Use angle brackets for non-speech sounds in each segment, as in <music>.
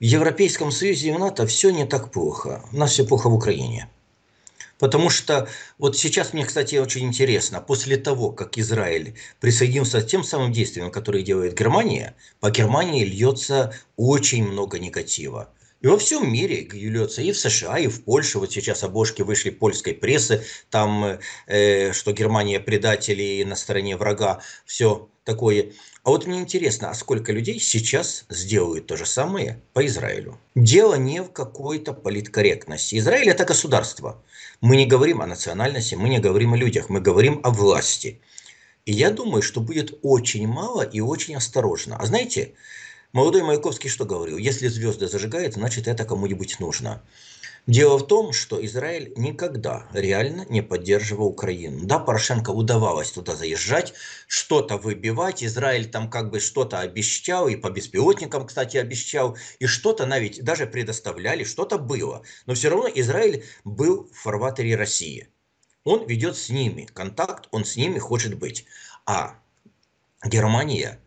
в Европейском Союзе и в НАТО все не так плохо. У нас все плохо в Украине. Потому что вот сейчас мне, кстати, очень интересно, после того, как Израиль присоединился к тем самым действиям, которые делает Германия, по Германии льется очень много негатива. И во всем мире льется, и в США, и в Польше. Вот сейчас обложки вышли польской прессы, там, э, что Германия предатели на стороне врага, все такое. А вот мне интересно, а сколько людей сейчас сделают то же самое по Израилю? Дело не в какой-то политкорректности. Израиль – это государство. Мы не говорим о национальности, мы не говорим о людях, мы говорим о власти. И я думаю, что будет очень мало и очень осторожно. А знаете, молодой Маяковский что говорил? Если звезды зажигают, значит это кому-нибудь нужно. Дело в том, что Израиль никогда реально не поддерживал Украину. Да, Порошенко удавалось туда заезжать, что-то выбивать. Израиль там как бы что-то обещал, и по беспилотникам, кстати, обещал, и что-то навіть даже предоставляли, что-то было. Но все равно Израиль был в фарватере России. Он ведет с ними контакт, он с ними хочет быть. А Германия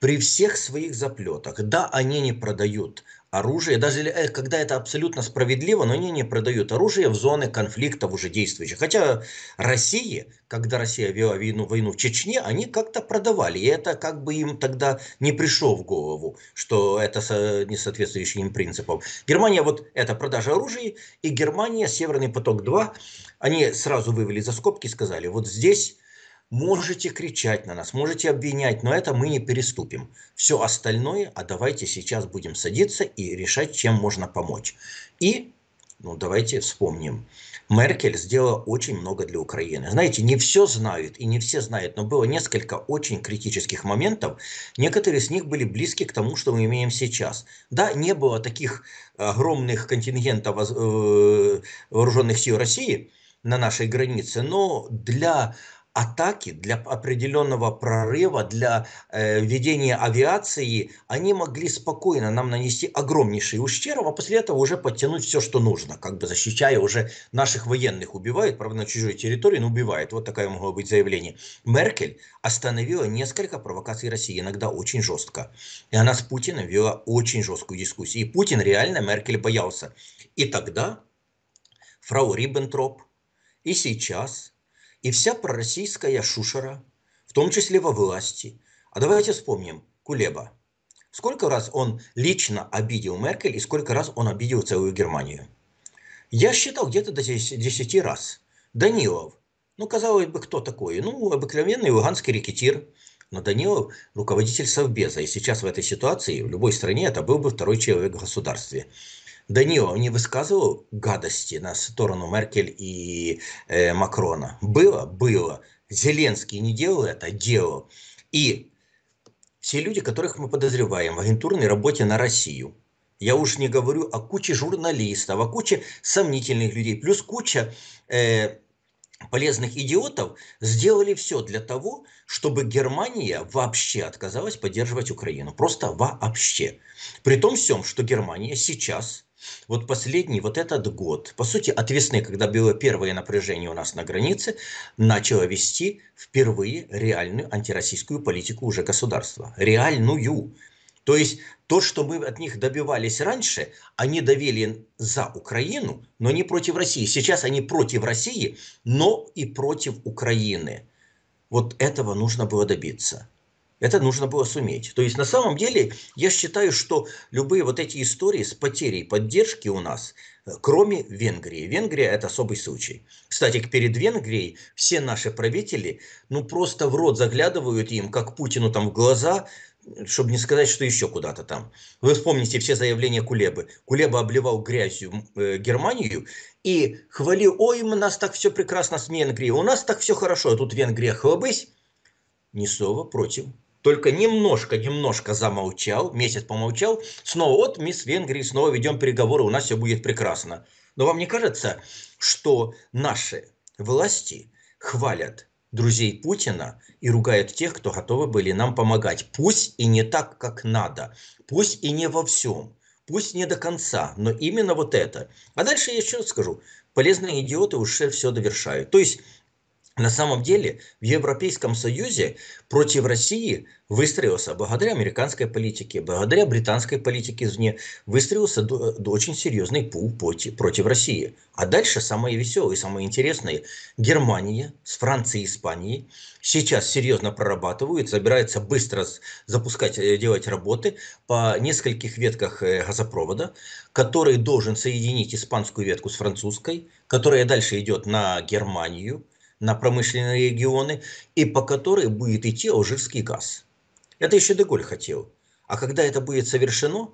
при всех своих заплетах, да, они не продают оружие, даже э, когда это абсолютно справедливо, но они не продают оружие в зоны конфликтов уже действующих. Хотя России, когда Россия вела войну, войну в Чечне, они как-то продавали. И это как бы им тогда не пришло в голову, что это не соответствующее им принципам. Германия, вот это продажа оружия, и Германия, Северный поток-2, они сразу вывели за скобки и сказали, вот здесь Можете кричать на нас, можете обвинять, но это мы не переступим. Все остальное, а давайте сейчас будем садиться и решать, чем можно помочь. И, ну давайте вспомним, Меркель сделала очень много для Украины. Знаете, не все знают и не все знают, но было несколько очень критических моментов. Некоторые из них были близки к тому, что мы имеем сейчас. Да, не было таких огромных контингентов э, вооруженных сил России на нашей границе, но для атаки для определенного прорыва, для э, ведения авиации, они могли спокойно нам нанести огромнейший ущерб, а после этого уже подтянуть все, что нужно, как бы защищая уже наших военных. Убивают, правда, на чужой территории, но убивают. Вот такое могло быть заявление. Меркель остановила несколько провокаций России, иногда очень жестко. И она с Путиным вела очень жесткую дискуссию. И Путин реально Меркель боялся. И тогда фрау Риббентроп, и сейчас – и вся пророссийская шушера, в том числе во власти. А давайте вспомним Кулеба. Сколько раз он лично обидел Меркель и сколько раз он обидел целую Германию. Я считал где-то до 10 раз. Данилов. Ну, казалось бы, кто такой? Ну, обыкновенный луганский рекетир. Но Данилов – руководитель Совбеза. И сейчас в этой ситуации в любой стране это был бы второй человек в государстве. Данилов не высказывал гадости на сторону Меркель и э, Макрона? Было? Было. Зеленский не делал это? Делал. И все люди, которых мы подозреваем в агентурной работе на Россию, я уж не говорю о куче журналистов, о куче сомнительных людей, плюс куча э, полезных идиотов, сделали все для того, чтобы Германия вообще отказалась поддерживать Украину. Просто вообще. При том всем, что Германия сейчас вот последний, вот этот год, по сути, от весны, когда было первое напряжение у нас на границе, начало вести впервые реальную антироссийскую политику уже государства. Реальную. То есть то, что мы от них добивались раньше, они довели за Украину, но не против России. Сейчас они против России, но и против Украины. Вот этого нужно было добиться. Это нужно было суметь. То есть на самом деле я считаю, что любые вот эти истории с потерей поддержки у нас, э, кроме Венгрии. Венгрия – это особый случай. Кстати, перед Венгрией все наши правители, ну, просто в рот заглядывают им, как Путину там в глаза, чтобы не сказать, что еще куда-то там. Вы вспомните все заявления Кулебы. Кулеба обливал грязью э, Германию и хвалил, ой, у нас так все прекрасно с Венгрией, у нас так все хорошо, а тут Венгрия хлобысь, ни слова против только немножко-немножко замолчал, месяц помолчал, снова вот мисс с снова ведем переговоры, у нас все будет прекрасно. Но вам не кажется, что наши власти хвалят друзей Путина и ругают тех, кто готовы были нам помогать. Пусть и не так, как надо, пусть и не во всем, пусть не до конца, но именно вот это. А дальше я еще скажу, полезные идиоты уже все довершают. То есть на самом деле в Европейском Союзе против России выстроился, благодаря американской политике, благодаря британской политике извне, выстроился очень серьезный пул против, против России. А дальше самое веселое и самое интересное. Германия с Францией и Испанией сейчас серьезно прорабатывают, собираются быстро запускать, э, делать работы по нескольких ветках э, газопровода, который должен соединить испанскую ветку с французской, которая дальше идет на Германию, на промышленные регионы, и по которой будет идти алжирский газ. Это еще Деголь хотел. А когда это будет совершено,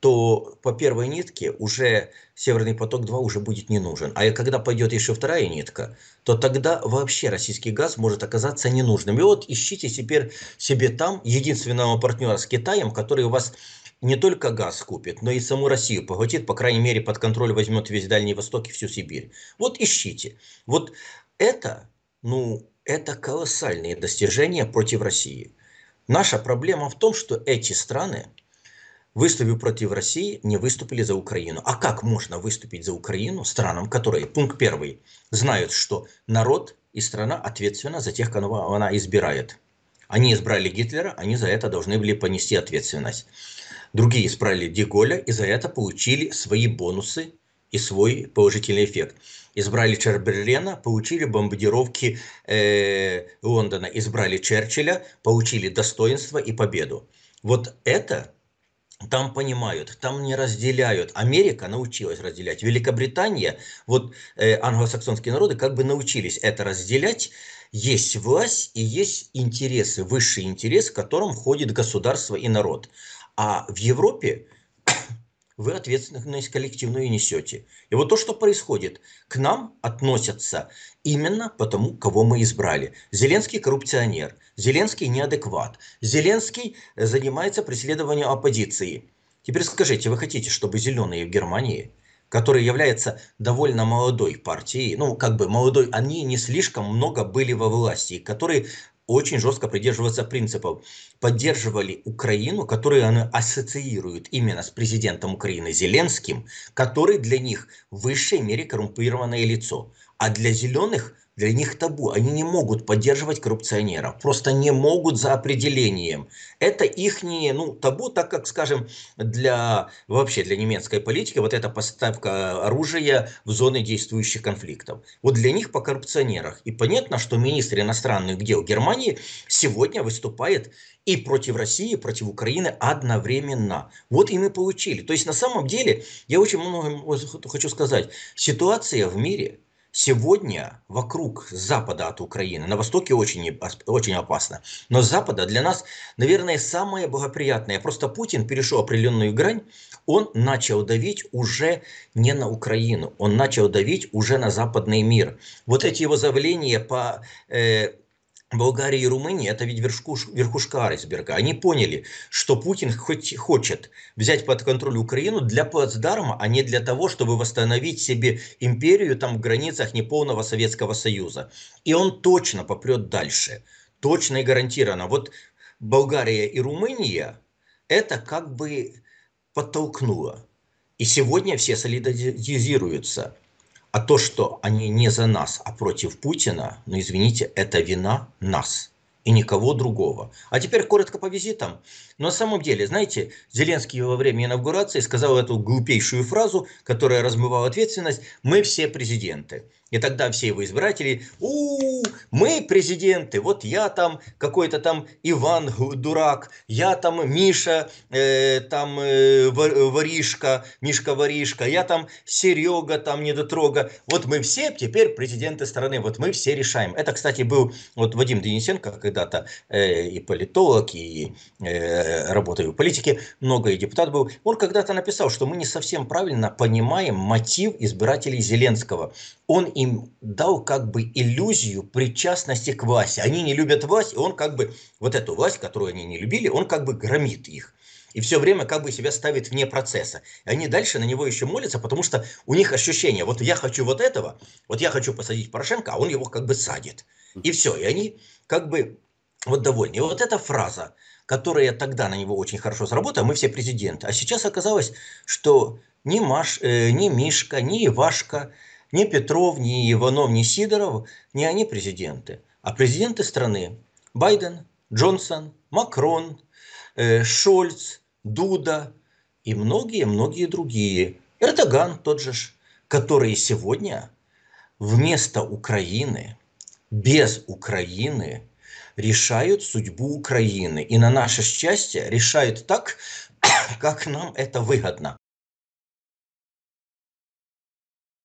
то по первой нитке уже «Северный поток-2» уже будет не нужен. А когда пойдет еще вторая нитка, то тогда вообще российский газ может оказаться ненужным. И вот ищите теперь себе там единственного партнера с Китаем, который у вас не только газ купит, но и саму Россию поглотит, по крайней мере, под контроль возьмет весь Дальний Восток и всю Сибирь. Вот ищите. Вот это, ну, это колоссальные достижения против России. Наша проблема в том, что эти страны, выступив против России, не выступили за Украину. А как можно выступить за Украину странам, которые, пункт первый, знают, что народ и страна ответственна за тех, кого она избирает. Они избрали Гитлера, они за это должны были понести ответственность. Другие избрали Деголя и за это получили свои бонусы и свой положительный эффект. Избрали Чемберлена, получили бомбардировки э, Лондона. Избрали Черчилля, получили достоинство и победу. Вот это там понимают, там не разделяют. Америка научилась разделять. Великобритания, вот э, англосаксонские народы как бы научились это разделять. Есть власть и есть интересы, высший интерес, в котором входит государство и народ. А в Европе вы ответственность коллективную несете. И вот то, что происходит, к нам относятся именно потому, кого мы избрали. Зеленский коррупционер, Зеленский неадекват, Зеленский занимается преследованием оппозиции. Теперь скажите, вы хотите, чтобы зеленые в Германии, которые являются довольно молодой партией, ну, как бы молодой, они не слишком много были во власти, которые очень жестко придерживаться принципов. Поддерживали Украину, которую она ассоциирует именно с президентом Украины Зеленским, который для них в высшей мере коррумпированное лицо. А для зеленых для них табу. Они не могут поддерживать коррупционеров, просто не могут за определением. Это их не, ну, табу, так как, скажем, для вообще для немецкой политики вот эта поставка оружия в зоны действующих конфликтов. Вот для них по коррупционерах. И понятно, что министр иностранных дел Германии сегодня выступает и против России, и против Украины одновременно. Вот и мы получили. То есть на самом деле, я очень много хочу сказать, ситуация в мире – Сегодня вокруг запада от Украины, на востоке очень, очень опасно, но запада для нас, наверное, самое благоприятное. Просто Путин перешел определенную грань, он начал давить уже не на Украину, он начал давить уже на западный мир. Вот эти его заявления по... Э, Болгарии и Румынии, это ведь верхушка, верхушка айсберга. Они поняли, что Путин хоть хочет взять под контроль Украину для плацдарма, а не для того, чтобы восстановить себе империю там в границах неполного Советского Союза. И он точно попрет дальше. Точно и гарантированно. Вот Болгария и Румыния это как бы подтолкнуло. И сегодня все солидаризируются. А то, что они не за нас, а против Путина, ну извините, это вина нас и никого другого. А теперь коротко по визитам. Но на самом деле, знаете, Зеленский во время инаугурации сказал эту глупейшую фразу, которая размывала ответственность «Мы все президенты». И тогда все его избиратели, у, -у, -у мы президенты, вот я там какой-то там Иван дурак, я там Миша, э, там э, воришка, Мишка воришка, я там Серега, там недотрога. Вот мы все теперь президенты страны, вот мы все решаем. Это, кстати, был вот Вадим Денисенко когда-то э, и политолог, и э, работая в политике, много и депутат был. Он когда-то написал, что мы не совсем правильно понимаем мотив избирателей Зеленского. Он им дал как бы иллюзию причастности к власти. Они не любят власть, и он как бы, вот эту власть, которую они не любили, он как бы громит их. И все время как бы себя ставит вне процесса. И они дальше на него еще молятся, потому что у них ощущение, вот я хочу вот этого, вот я хочу посадить Порошенко, а он его как бы садит. И все, и они как бы вот довольны. И вот эта фраза, которая тогда на него очень хорошо сработала, мы все президенты. А сейчас оказалось, что ни, Маш, э, ни Мишка, ни Ивашка, ни Петров, ни Иванов, ни Сидоров, не они президенты, а президенты страны. Байден, Джонсон, Макрон, э, Шольц, Дуда и многие-многие другие. Эрдоган тот же, которые сегодня вместо Украины, без Украины, решают судьбу Украины. И на наше счастье решают так, <coughs> как нам это выгодно.